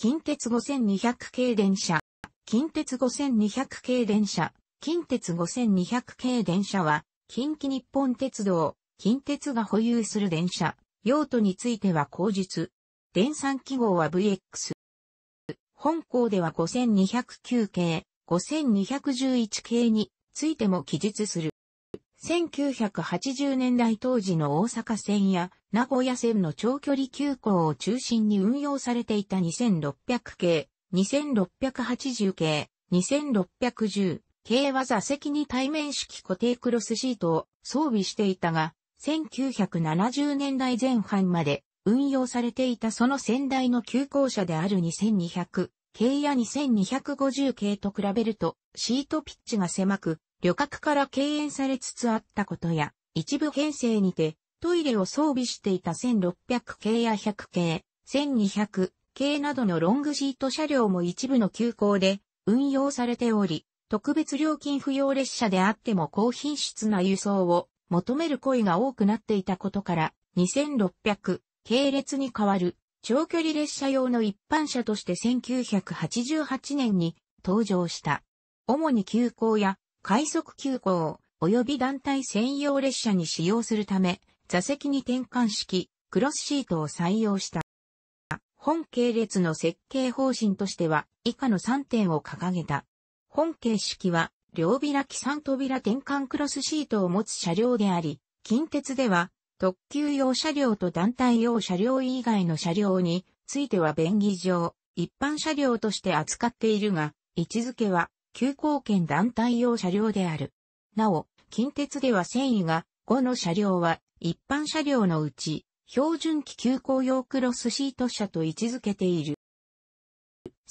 近鉄5200系電車。近鉄5200系電車。近鉄5200系電車は、近畿日本鉄道、近鉄が保有する電車。用途については口述。電算記号は VX。本校では5209系、5211系についても記述する。1980年代当時の大阪線や名古屋線の長距離急行を中心に運用されていた2600系、2680系、2610系は座席に対面式固定クロスシートを装備していたが、1970年代前半まで運用されていたその先代の急行車である2200系や2250系と比べるとシートピッチが狭く、旅客から敬遠されつつあったことや、一部編成にて、トイレを装備していた1600系や100系、1200系などのロングシート車両も一部の急行で運用されており、特別料金不要列車であっても高品質な輸送を求める声が多くなっていたことから、2600系列に代わる長距離列車用の一般車として1988年に登場した。主に急行や快速急行、及び団体専用列車に使用するため、座席に転換式、クロスシートを採用した。本系列の設計方針としては、以下の3点を掲げた。本形式は、両開き3扉転換クロスシートを持つ車両であり、近鉄では、特急用車両と団体用車両以外の車両については便宜上、一般車両として扱っているが、位置づけは急行圏団体用車両である。なお、近鉄では繊維が5の車両は一般車両のうち、標準機急行用クロスシート車と位置づけている。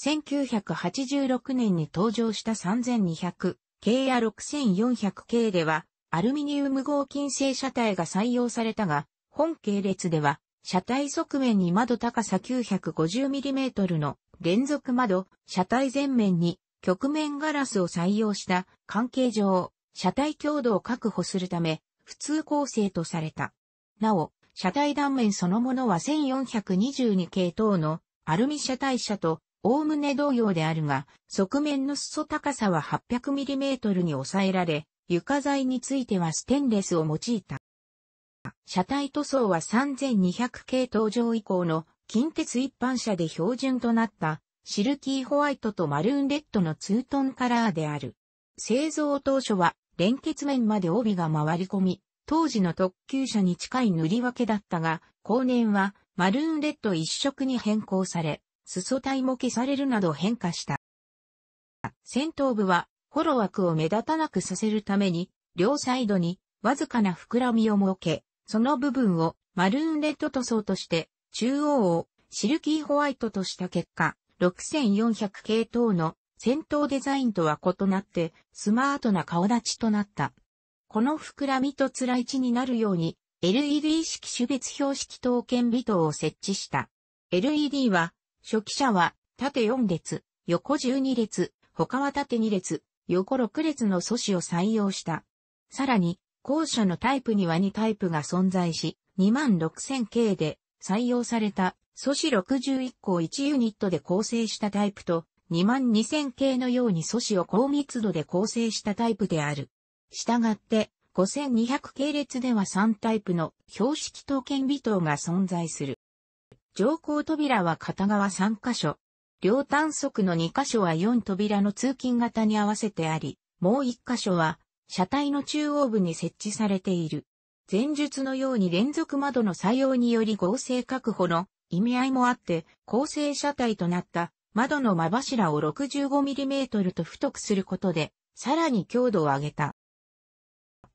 1986年に登場した 3200K や 6400K では、アルミニウム合金製車体が採用されたが、本系列では、車体側面に窓高さ 950mm の連続窓、車体前面に局面ガラスを採用した関係上、車体強度を確保するため、普通構成とされた。なお、車体断面そのものは1422系統のアルミ車体車と、おおむね同様であるが、側面の裾高さは 800mm に抑えられ、床材についてはステンレスを用いた。車体塗装は3200系統上以降の近鉄一般車で標準となったシルキーホワイトとマルーンレッドのツートンカラーである。製造当初は連結面まで帯が回り込み、当時の特急車に近い塗り分けだったが、後年はマルーンレッド一色に変更され、裾帯も消されるなど変化した。先頭部は、ホロ枠を目立たなくさせるために、両サイドにわずかな膨らみを設け、その部分をマルーンレッド塗装として、中央をシルキーホワイトとした結果、6400系統の戦闘デザインとは異なってスマートな顔立ちとなった。この膨らみとつらい地になるように LED 式種別標識刀剣微等を設置した。LED は初期車は縦4列、横12列、他は縦2列、横6列の素子を採用した。さらに、後者のタイプには2タイプが存在し、26000系で採用された素子61個1ユニットで構成したタイプと、22000系のように素子を高密度で構成したタイプである。したがって、5200系列では3タイプの標識刀剣微刀が存在する。上降扉は片側3箇所。両端側の2箇所は4扉の通勤型に合わせてあり、もう1箇所は車体の中央部に設置されている。前述のように連続窓の採用により合成確保の意味合いもあって、構成車体となった窓の間柱を 65mm と太くすることで、さらに強度を上げた。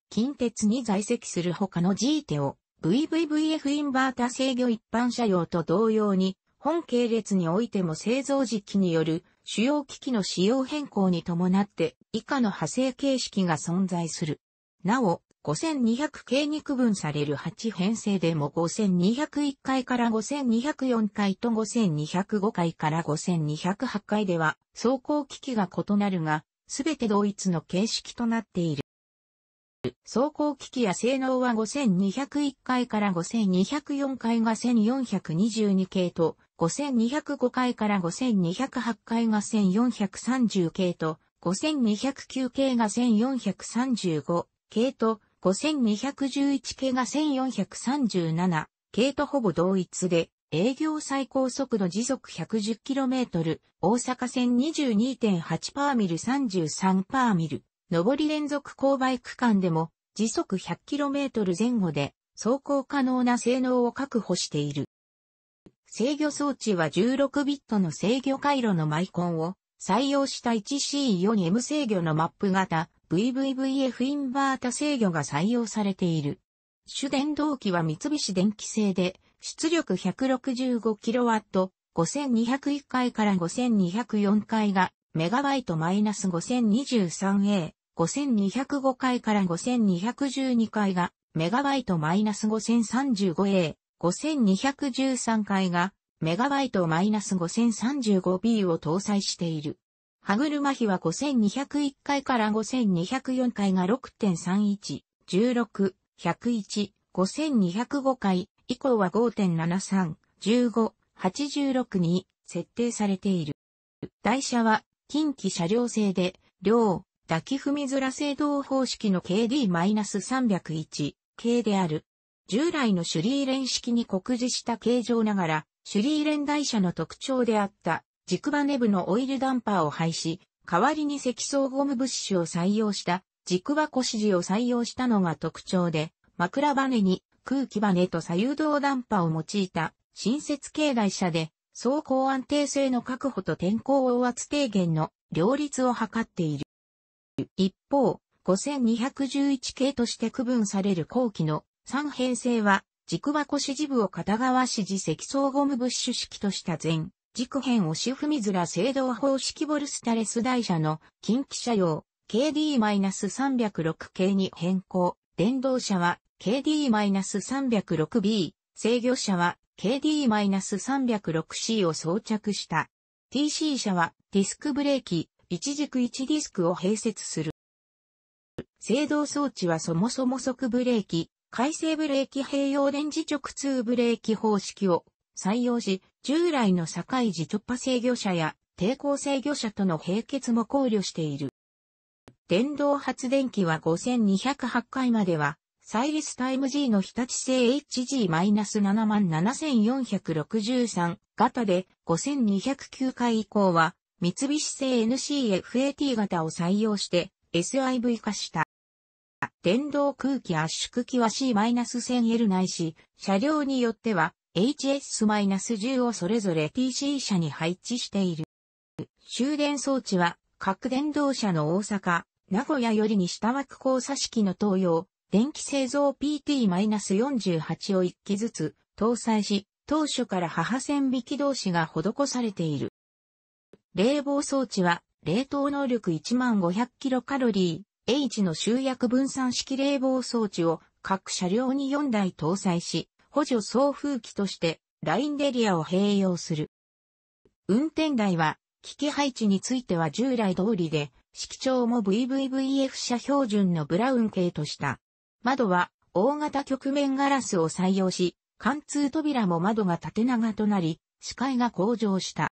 近鉄に在籍する他の G 手を VVVF インバータ制御一般車用と同様に、本系列においても製造時期による主要機器の仕様変更に伴って以下の派生形式が存在する。なお、5200系に区分される8編成でも5201回から5204回と5205回から5208回では走行機器が異なるが、すべて同一の形式となっている。走行機器や性能は5201回から5204回が1422系と、5205回から5208回が1430系と、5209系が1435系と、5211系が1437系とほぼ同一で、営業最高速度時速 110km、大阪線22.8パーミル33パーミル、上り連続勾配区間でも時速 100km 前後で走行可能な性能を確保している。制御装置は16ビットの制御回路のマイコンを採用した 1C4M 制御のマップ型 VVVF インバータ制御が採用されている。主電動機は三菱電機製で、出力 165kW、5201回から5204回が、メガバイトマイナス 5023A、5205回から5212回が、メガバイトマイナス 5035A、5213回が、メガバイトマイナス 5035B を搭載している。歯車比は5201回から5204回が6.31、16、101、5205回以降は5.73、15、86に設定されている。台車は近畿車両制で、両、抱き踏みづら制動方式の KD-301 系である。従来のシュリーレン式に酷似した形状ながら、シュリーレン台車の特徴であった軸バネ部のオイルダンパーを廃止、代わりに積層ゴムブッシュを採用した、軸箱指示を採用したのが特徴で、枕バネに空気バネと左右動ダンパーを用いた新設形台車で、走行安定性の確保と天候応圧低減の両立を図っている。一方、5211系として区分される後期の三編成は、軸箱支持部を片側支持積層ゴムブッシュ式とした全軸辺押し踏みずら制動方式ボルスタレス台車の近畿車用 KD-306 系に変更。電動車は KD-306B、制御車は KD-306C を装着した。TC 車はディスクブレーキ、一軸一ディスクを併設する。制動装置はそもそも速ブレーキ、回生ブレーキ併用電磁直通ブレーキ方式を採用し、従来の境地突破制御車や抵抗制御車との並結も考慮している。電動発電機は5208回までは、サイリスタイム G の日立製 HG-77463 型で5209回以降は三菱製 NCFAT 型を採用して SIV 化した。電動空気圧縮機は C-1000L ないし、車両によっては HS-10 をそれぞれ PC 車に配置している。終電装置は各電動車の大阪、名古屋よりに下枠交差式の東洋、電気製造 PT-48 を1機ずつ搭載し、当初から母線引き同士が施されている。冷房装置は、冷凍能力1 5 0 0カロリー、H の集約分散式冷房装置を各車両に4台搭載し、補助送風機としてラインデリアを併用する。運転台は、機器配置については従来通りで、色調も VVVF 車標準のブラウン系とした。窓は、大型曲面ガラスを採用し、貫通扉も窓が縦長となり、視界が向上した。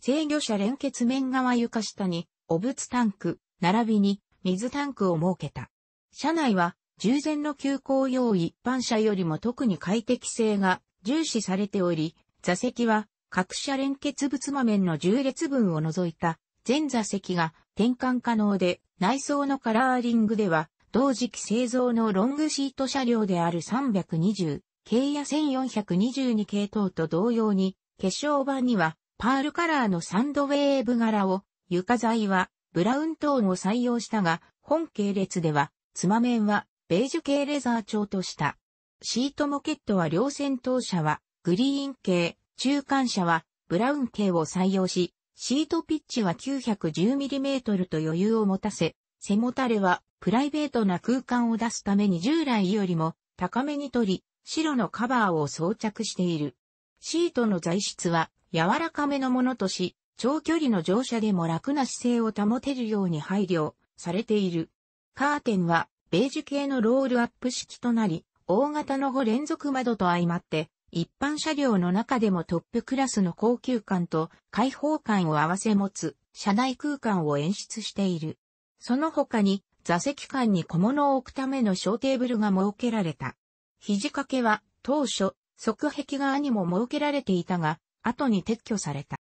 制御車連結面側床下に、汚物タンク、並びに水タンクを設けた。車内は従前の急行用一般車よりも特に快適性が重視されており、座席は各車連結物間面の重列分を除いた全座席が転換可能で内装のカラーリングでは同時期製造のロングシート車両である320系や1422系統と同様に化粧板にはパールカラーのサンドウェーブ柄を床材はブラウントーンを採用したが本系列ではつま面はベージュ系レザー調とした。シートモケットは両先頭車はグリーン系、中間車はブラウン系を採用し、シートピッチは 910mm と余裕を持たせ、背もたれはプライベートな空間を出すために従来よりも高めに取り、白のカバーを装着している。シートの材質は柔らかめのものとし、長距離の乗車でも楽な姿勢を保てるように配慮されている。カーテンはベージュ系のロールアップ式となり、大型の5連続窓と相まって、一般車両の中でもトップクラスの高級感と開放感を併せ持つ車内空間を演出している。その他に座席間に小物を置くための小テーブルが設けられた。肘掛けは当初側壁側にも設けられていたが、後に撤去された。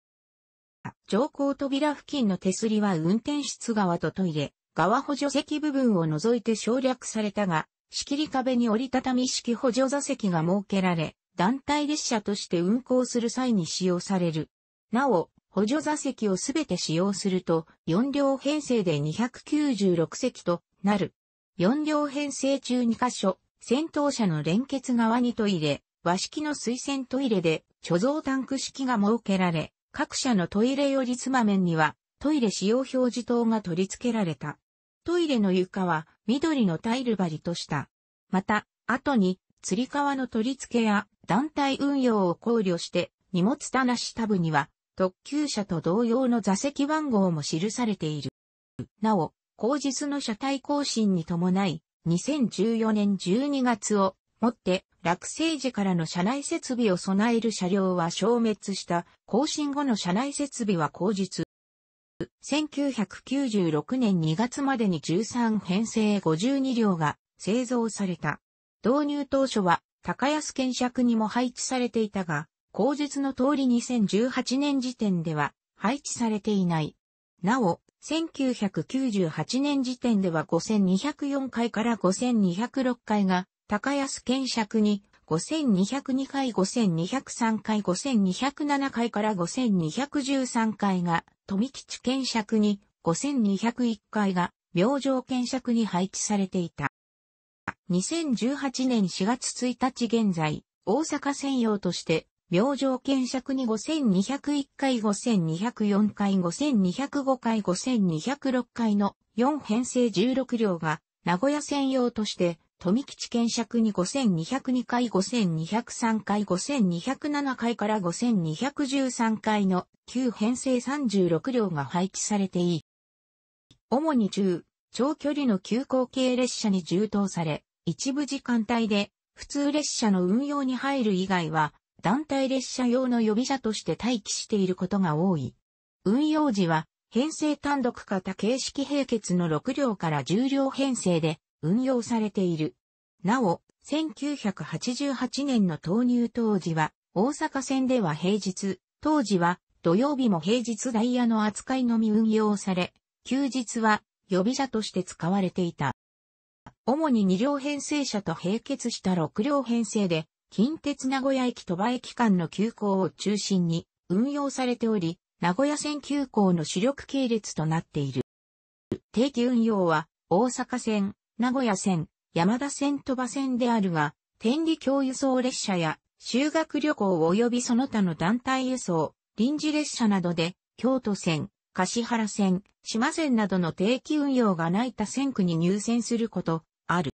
乗降扉付近の手すりは運転室側とトイレ、側補助席部分を除いて省略されたが、仕切り壁に折りたたみ式補助座席が設けられ、団体列車として運行する際に使用される。なお、補助座席をすべて使用すると、4両編成で296席となる。4両編成中2箇所、先頭車の連結側にトイレ、和式の水洗トイレで貯蔵タンク式が設けられ、各社のトイレよりつま面にはトイレ使用表示灯が取り付けられた。トイレの床は緑のタイル張りとした。また、後に、釣り革の取り付けや団体運用を考慮して荷物棚しタブには特急車と同様の座席番号も記されている。なお、後日の車体更新に伴い、2014年12月をもって落成時からの車内設備を備える車両は消滅した、更新後の車内設備は後日、1996年2月までに13編成52両が製造された。導入当初は高安検尺にも配置されていたが、口述の通り2018年時点では配置されていない。なお、1998年時点では5204回から5206回が高安検尺に5202回5203回5207回から5213回が富吉検釈に5201回が明星検釈に配置されていた。2018年4月1日現在、大阪専用として、明星検釈に5201回、5204回、5205回、5206回の4編成16両が、名古屋専用として、富吉県尺に5202回5203回5207回から5213回の旧編成36両が配置されていい。主に中、長距離の急行系列車に充当され、一部時間帯で普通列車の運用に入る以外は、団体列車用の予備車として待機していることが多い。運用時は、編成単独型形式並結の6両から10両編成で、運用されている。なお、1988年の投入当時は、大阪線では平日、当時は土曜日も平日ダイヤの扱いのみ運用され、休日は予備車として使われていた。主に2両編成車と並結した6両編成で、近鉄名古屋駅鳥羽駅間の急行を中心に運用されており、名古屋線急行の主力系列となっている。定期運用は、大阪線、名古屋線、山田線鳥羽線であるが、天理教輸送列車や修学旅行及びその他の団体輸送、臨時列車などで、京都線、橿原線、島線などの定期運用がない他線区に入線すること、ある。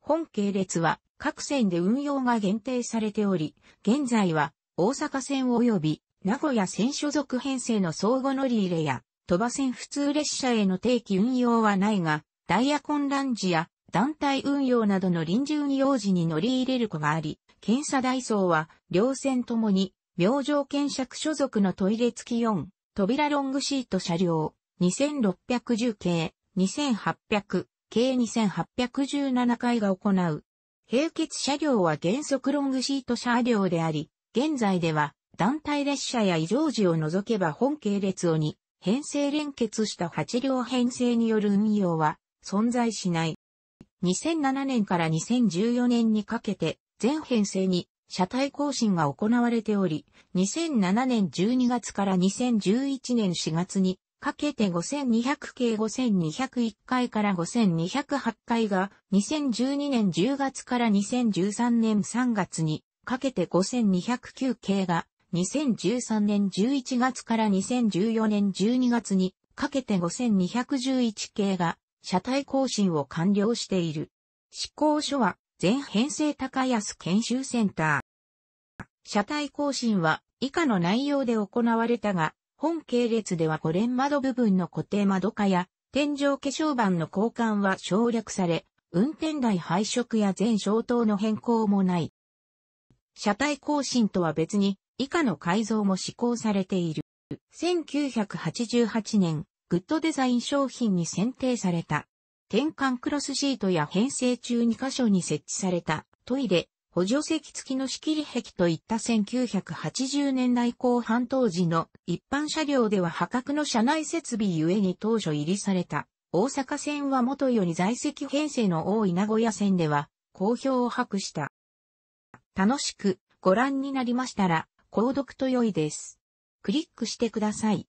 本系列は各線で運用が限定されており、現在は大阪線及び名古屋線所属編成の相互乗り入れや、鳥羽線普通列車への定期運用はないが、ダイヤ混乱時や団体運用などの臨時運用時に乗り入れる子があり、検査ダイソーは両線ともに、明星検釈所属のトイレ付き4、扉ロングシート車両、2610系、2800、系2817回が行う。並結車両は原則ロングシート車両であり、現在では団体列車や異常時を除けば本系列をに編成連結した8両編成による運用は存在しない。2007年から2014年にかけて、全編成に車体更新が行われており、2007年12月から2011年4月にかけて5200系5201回から5208回が2012年10月から2013年3月にかけて5209系が2013年11月から2014年12月にかけて5211系が車体更新を完了している。執行所は、全編成高安研修センター。車体更新は以下の内容で行われたが、本系列では5連窓部分の固定窓化や天井化粧板の交換は省略され、運転台配色や全消灯の変更もない。車体更新とは別に以下の改造も施行されている。1988年、グッドデザイン商品に選定された。転換クロスシートや編成中2箇所に設置されたトイレ、補助席付きの仕切り壁といった1980年代後半当時の一般車両では破格の車内設備ゆえに当初入りされた。大阪線は元より在籍編成の多い名古屋線では好評を博した。楽しくご覧になりましたら、購読と良いです。クリックしてください。